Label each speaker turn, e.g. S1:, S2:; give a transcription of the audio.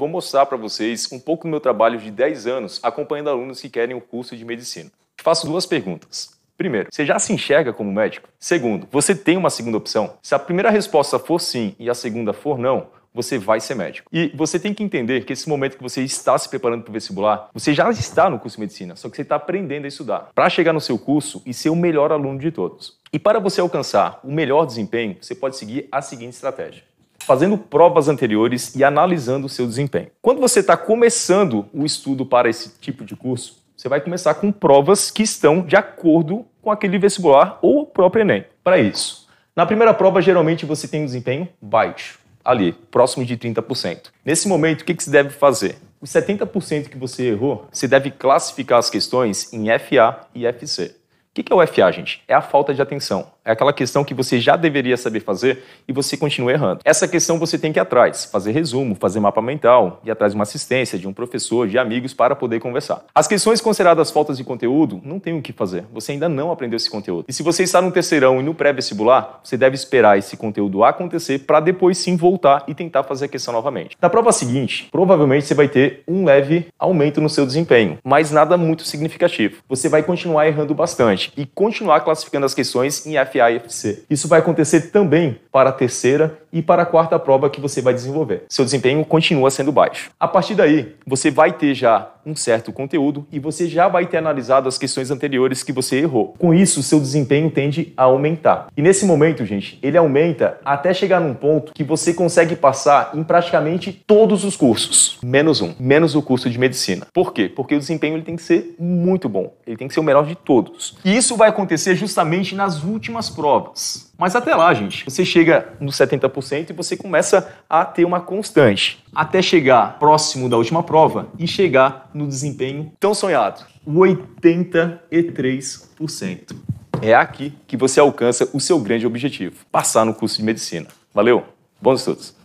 S1: vou mostrar para vocês um pouco do meu trabalho de 10 anos acompanhando alunos que querem o curso de medicina. Te faço duas perguntas. Primeiro, você já se enxerga como médico? Segundo, você tem uma segunda opção? Se a primeira resposta for sim e a segunda for não, você vai ser médico. E você tem que entender que esse momento que você está se preparando para o vestibular, você já está no curso de medicina, só que você está aprendendo a estudar para chegar no seu curso e ser o melhor aluno de todos. E para você alcançar o melhor desempenho, você pode seguir a seguinte estratégia fazendo provas anteriores e analisando o seu desempenho. Quando você está começando o estudo para esse tipo de curso, você vai começar com provas que estão de acordo com aquele vestibular ou o próprio Enem. Para isso, na primeira prova, geralmente você tem um desempenho baixo, ali, próximo de 30%. Nesse momento, o que, você se deve fazer? Os 70% que você errou, você deve classificar as questões em FA e FC. O que é o FA, gente? É a falta de atenção é aquela questão que você já deveria saber fazer e você continua errando. Essa questão você tem que ir atrás, fazer resumo, fazer mapa mental, ir atrás de uma assistência, de um professor, de amigos para poder conversar. As questões consideradas faltas de conteúdo, não tem o que fazer. Você ainda não aprendeu esse conteúdo. E se você está no terceirão e no pré-vestibular, você deve esperar esse conteúdo acontecer para depois sim voltar e tentar fazer a questão novamente. Na prova seguinte, provavelmente você vai ter um leve aumento no seu desempenho, mas nada muito significativo. Você vai continuar errando bastante e continuar classificando as questões em F FAFC. Isso vai acontecer também para a terceira e para a quarta prova que você vai desenvolver. Seu desempenho continua sendo baixo. A partir daí, você vai ter já um certo conteúdo e você já vai ter analisado as questões anteriores que você errou. Com isso, seu desempenho tende a aumentar. E nesse momento, gente, ele aumenta até chegar num ponto que você consegue passar em praticamente todos os cursos, menos um, menos o curso de medicina. Por quê? Porque o desempenho ele tem que ser muito bom, ele tem que ser o melhor de todos. E isso vai acontecer justamente nas últimas provas. Mas até lá, gente, você chega nos 70% e você começa a ter uma constante até chegar próximo da última prova e chegar no desempenho tão sonhado, 83%. É aqui que você alcança o seu grande objetivo, passar no curso de medicina. Valeu, bons estudos!